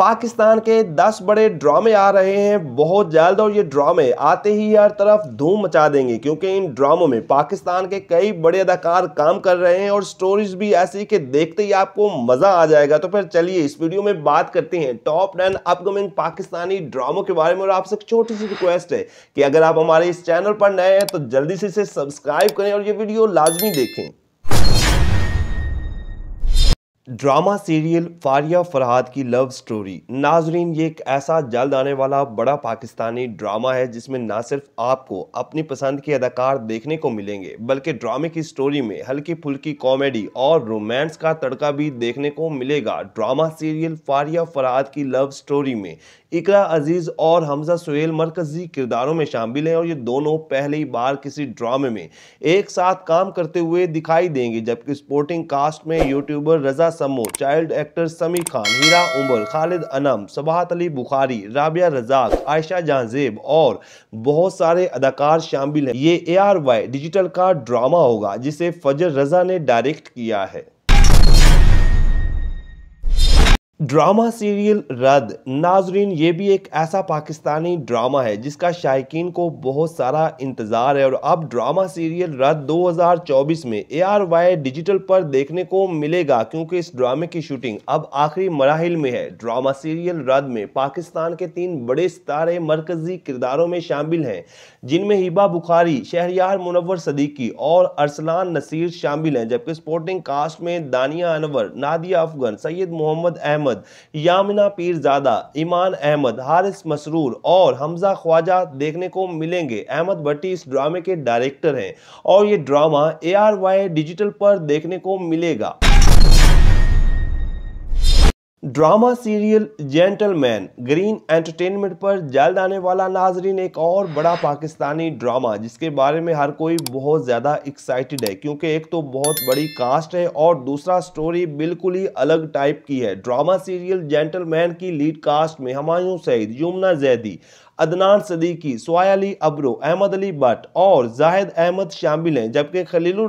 पाकिस्तान के 10 बड़े ड्रामे आ रहे हैं बहुत जल्द और ये ड्रामे आते ही हर तरफ धूम मचा देंगे क्योंकि इन ड्रामों में पाकिस्तान के कई बड़े अदाकार काम कर रहे हैं और स्टोरीज भी ऐसी कि देखते ही आपको मज़ा आ जाएगा तो फिर चलिए इस वीडियो में बात करते हैं टॉप टेन अपकमिंग पाकिस्तानी ड्रामों के बारे में और आपसे छोटी सी रिक्वेस्ट है कि अगर आप हमारे इस चैनल पर नए हैं तो जल्दी से इसे सब्सक्राइब करें और ये वीडियो लाजमी देखें ड्रामा सीरियल फारिया फरहाद की लव स्टोरी नाजरीन ये एक ऐसा जल्द आने वाला बड़ा पाकिस्तानी ड्रामा है जिसमें ना सिर्फ आपको अपनी पसंद के अदाकार देखने को मिलेंगे बल्कि ड्रामे की स्टोरी में हल्की फुल्की कॉमेडी और रोमांस का तड़का भी देखने को मिलेगा ड्रामा सीरियल फारिया फरहाद की लव स्टोरी में इकरा अजीज़ और हमजा सुहेल मरकजी किरदारों में शामिल हैं और ये दोनों पहली बार किसी ड्रामे में एक साथ काम करते हुए दिखाई देंगे जबकि स्पोर्टिंग कास्ट में यूट्यूबर रजा समूह चाइल्ड एक्टर समी खान हीरा उमर खालिद अनम सबाहत अली बुखारी राबिया रजाक आयशा जहांजेब और बहुत सारे अदाकार शामिल हैं ये ए आर वाई डिजिटल का ड्रामा होगा जिसे फजर रजा ने डायरेक्ट किया है ड्रामा सीरियल रद्द नाजरीन ये भी एक ऐसा पाकिस्तानी ड्रामा है जिसका शायकीन को बहुत सारा इंतज़ार है और अब ड्रामा सीरियल रद्द 2024 में ए आर वाई डिजिटल पर देखने को मिलेगा क्योंकि इस ड्रामे की शूटिंग अब आखिरी मराहल में है ड्रामा सीरियल रद्द में पाकिस्तान के तीन बड़े सितारे मरकजी किरदारों में शामिल हैं जिनमें हिबा बुखारी शहरियार मुनवर सदीकी और अरसलान नसीर शामिल हैं जबकि स्पोर्टिंग कास्ट में दानिया अनवर नादिया अफगन सैयद मोहम्मद अहमद अहमद यामिना पीरजादा ईमान अहमद हारिस मसरूर और हमजा ख्वाजा देखने को मिलेंगे अहमद भट्टी इस ड्रामे के डायरेक्टर हैं और ये drama A R Y digital पर देखने को मिलेगा drama serial gentleman green entertainment पर जल्द आने वाला नाजरीन एक और बड़ा पाकिस्तानी ड्रामा जिसके बारे में हर कोई बहुत ज़्यादा एक्साइटेड है क्योंकि एक तो बहुत बड़ी कास्ट है और दूसरा स्टोरी बिल्कुल ही अलग टाइप की है ड्रामा सीरियल जेंटलमैन की लीड कास्ट में हमायूं सईद यमुना जैदी अदनान सदीकी सोया अली अब्रो अहमद अली भट्ट और जाहिद अहमद शामिल हैं जबकि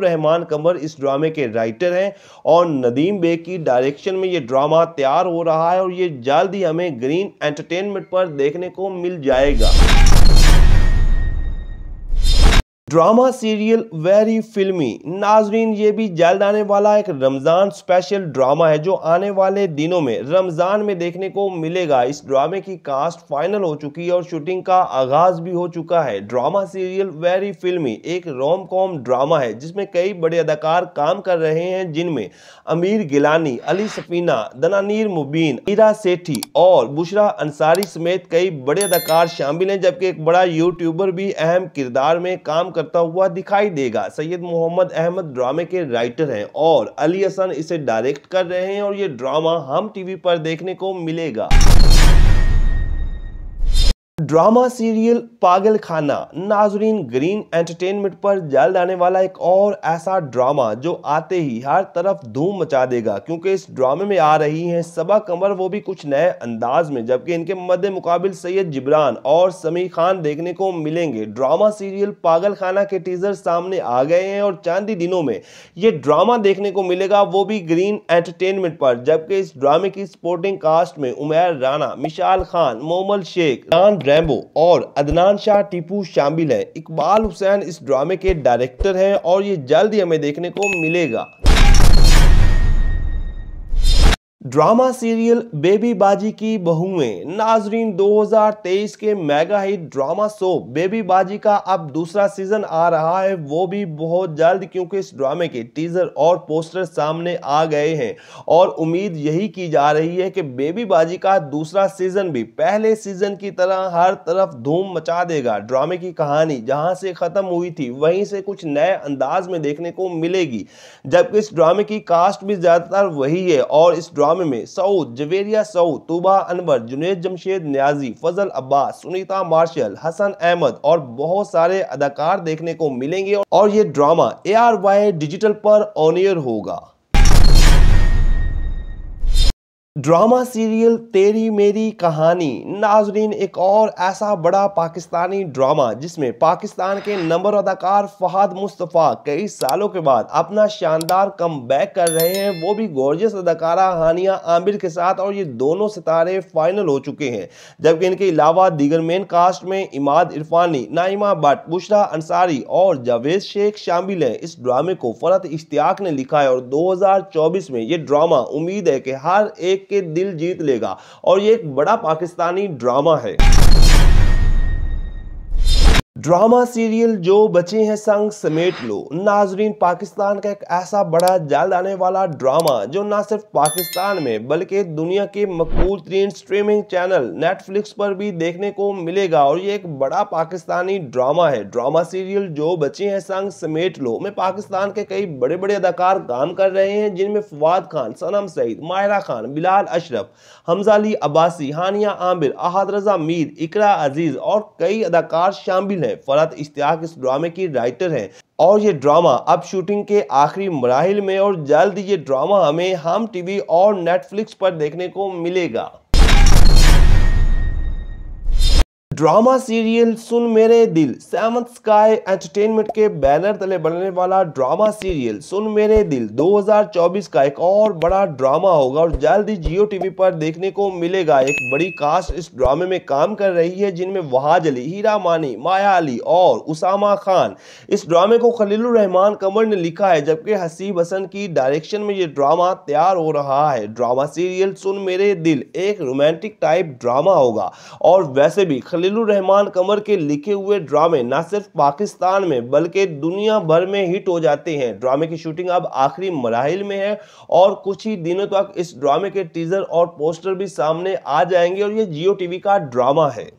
रहमान कमर इस ड्रामे के राइटर हैं और नदीम बेग की डायरेक्शन में ये ड्रामा तैयार हो रहा है और ये जल्द ही हमें ग्रीन एंटरटेनमेंट पर देखने को मिल जाएगा ड्रामा सीरियल वेरी फिल्मी नाजरीन ये भी जल्द आने वाला एक रमज़ान स्पेशल ड्रामा है जो आने वाले दिनों में रमज़ान में देखने को मिलेगा इस ड्रामे की कास्ट फाइनल हो चुकी है और शूटिंग का आगाज़ भी हो चुका है ड्रामा सीरियल वेरी फिल्मी एक रोम कॉम ड्रामा है जिसमें कई बड़े अदाकार काम कर रहे हैं जिनमें अमीर गिलानी अली सफीना दनानीर मुबीन ईरा सेठी और बुशरा अंसारी समेत कई बड़े अदाकार शामिल हैं जबकि एक बड़ा यूट्यूबर भी अहम किरदार में काम कर करता हुआ दिखाई देगा सैयद मोहम्मद अहमद ड्रामे के राइटर हैं और अली हसन इसे डायरेक्ट कर रहे हैं और ये ड्रामा हम टीवी पर देखने को मिलेगा ड्रामा सीरियल पागल खाना नाजरीन ग्रीन एंटरटेनमेंट पर जल्द आने वाला एक और ऐसा ड्रामा जो आते ही हर तरफ धूम मचा देगा क्योंकि इस ड्रामे में आ रही हैं सबा कमर वो भी कुछ नए अंदाज में जबकि इनके मद्द मुकाबल सैयद जिबरान और समी खान देखने को मिलेंगे ड्रामा सीरियल पागल खाना के टीजर सामने आ गए हैं और चांदी ही दिनों में ये ड्रामा देखने को मिलेगा वो भी ग्रीन एंटरटेनमेंट पर जबकि इस ड्रामे की स्पोर्टिंग कास्ट में उमेर राना मिशाल खान मोमल शेख रैम्बो और अदनान शाह टीपू शामिल हैं इकबाल हुसैन इस ड्रामे के डायरेक्टर हैं और ये जल्द ही हमें देखने को मिलेगा ड्रामा सीरियल बेबी बाजी की बहुएं नाजरीन 2023 के mega hit drama show Baby Baji का अब दूसरा सीजन आ रहा है वो भी बहुत जल्द क्योंकि इस ड्रामे के टीजर और पोस्टर सामने आ गए हैं और उम्मीद यही की जा रही है कि बेबी बाजी का दूसरा सीजन भी पहले सीजन की तरह हर तरफ धूम मचा देगा ड्रामे की कहानी जहां से ख़त्म हुई थी वहीं से कुछ नए अंदाज में देखने को मिलेगी जबकि इस ड्रामे की कास्ट भी ज़्यादातर वही है और इस अवाम में सऊद जवेरिया सऊद तुबा अनवर जुनेद जमशेद न्याजी फजल अब्बास सुनीता मार्शल हसन अहमद और बहुत सारे अदाकार देखने को मिलेंगे और ये drama A R Y digital पर ऑनियर होगा ड्रामा सीरियल तेरी मेरी कहानी नाजरीन एक और ऐसा बड़ा पाकिस्तानी ड्रामा जिसमें पाकिस्तान के नंबर अदाकार फहद मुस्तफ़ा कई सालों के बाद अपना शानदार कम बैक कर रहे हैं वो भी गॉर्जियस अदाकारा हानिया आमिर के साथ और ये दोनों सितारे फाइनल हो चुके हैं जबकि इनके अलावा दीगर मेन कास्ट में इमाद इरफानी नाइमा भट्ट बुशरा अंसारी और जावेद शेख शामिल हैं इस ड्रामे को फरत इश्तियाक ने लिखा है और दो में ये ड्रामा उम्मीद है कि हर एक देख के दिल जीत लेगा और ये एक बड़ा पाकिस्तानी ड्रामा है ड्रामा सीरियल जो बचे हैं संग समेट लो नाजरीन पाकिस्तान का एक ऐसा बड़ा जल्द आने वाला ड्रामा जो ना सिर्फ पाकिस्तान में बल्कि दुनिया के मकबूल तरीन स्ट्रीमिंग चैनल नेटफ्लिक्स पर भी देखने को मिलेगा और ये एक बड़ा पाकिस्तानी ड्रामा है ड्रामा सीरियल जो बचे हैं संग समेट लो में पाकिस्तान के कई बड़े बड़े अदाकार काम कर रहे हैं जिनमें फवाद खान सनम सईद माहिरा खान बिलाल अशरफ हमजाली अब्बासी हानिया आमिर अहद रजा मीर इकरा अजीज़ और कई अदाकार शामिल हैं है फरहत इश्तियाक इस ड्रामे की राइटर हैं और ये ड्रामा अब शूटिंग के आखिरी मराहल में और जल्द ये ड्रामा हमें हम टीवी और नेटफ्लिक्स पर देखने को मिलेगा drama serial Sun Mere Dil seven sky entertainment के बैनर तले बनने वाला ड्रामा सीरियल सुन मेरे दिल 2024 का एक और बड़ा ड्रामा होगा और जल्द ही जियो टीवी पर देखने को मिलेगा एक बड़ी कास्ट इस ड्रामे में काम कर रही है जिनमें वहाज अली हीरा मानी माया अली और उसामा खान इस ड्रामे को खलील रहमान कमर ने लिखा है जबकि हसीब हसन की डायरेक्शन में ये ड्रामा तैयार हो रहा है ड्रामा सीरियल सुन मेरे दिल एक रोमांटिक टाइप ड्रामा होगा और वैसे भी खलील खलीलुर रहमान कमर के लिखे हुए ड्रामे न सिर्फ पाकिस्तान में बल्कि दुनिया भर में हिट हो जाते हैं ड्रामे की शूटिंग अब आखिरी मराहल में है और कुछ ही दिनों तक इस ड्रामे के टीज़र और पोस्टर भी सामने आ जाएंगे और ये जियो टीवी का ड्रामा है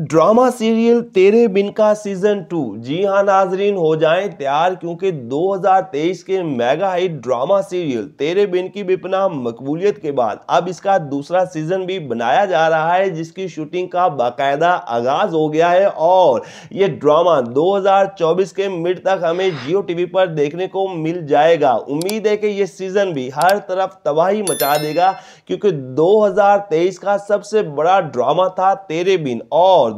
ड्रामा सीरियल तेरे बिन का सीजन टू जी हाँ नाजरीन हो जाएं तैयार क्योंकि 2023 के mega hit drama serial Tere बिन की बिपना मकबूलियत के बाद अब इसका दूसरा सीजन भी बनाया जा रहा है जिसकी शूटिंग का बाकायदा आगाज हो गया है और ये ड्रामा 2024 के मिड तक हमें जियो टीवी पर देखने को मिल जाएगा उम्मीद है कि ये सीजन भी हर तरफ तबाही मचा देगा क्योंकि दो का सबसे बड़ा ड्रामा था तेरे बिन और और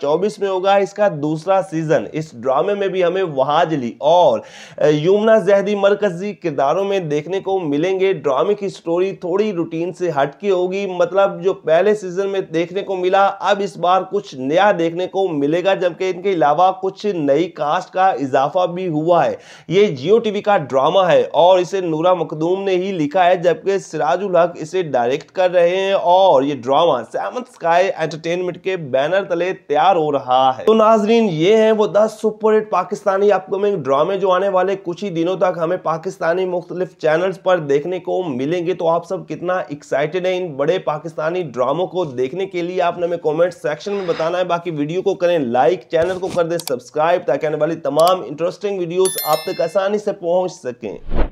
2024 में होगा इसका दूसरा सीजन इस ड्रामे में भी हमें वहाजली और यमुना जहदी मरकजी किरदारों में देखने को मिलेंगे ड्रामे की स्टोरी थोड़ी रूटीन से हटके होगी मतलब जो पहले सीजन में देखने को मिला अब इस बार कुछ नया देखने को मिलेगा जबकि इनके अलावा कुछ नई कास्ट का इजाफा भी हुआ है ये जियो टीवी का ड्रामा है और इसे नूरा मखदूम ने ही लिखा है जबकि सिराजुल हक इसे डायरेक्ट कर रहे हैं और ये ड्रामा सैमन स्काई एंटरटेनमेंट के बैनर तले तैयार हो रहा है तो नाजरीन ये है वो दस सुपर हिट पाकिस्तानी अपकमिंग ड्रामे जो आने वाले कुछ ही दिनों तक हमें पाकिस्तानी मुख्तलिफ चैनल पर देखने को मिलेंगे तो आप सब कितना एक्साइटेड है इन बड़े पाकिस्तानी ड्रामों को देखने के लिए आपने हमें कॉमेंट सेक्शन में बताना है बाकी वीडियो को करें लाइक चैनल को कर दे सब्सक्राइब ताकि आने वाली तमाम इंटरेस्टिंग वीडियो आप तक आसानी से पहुंच सकें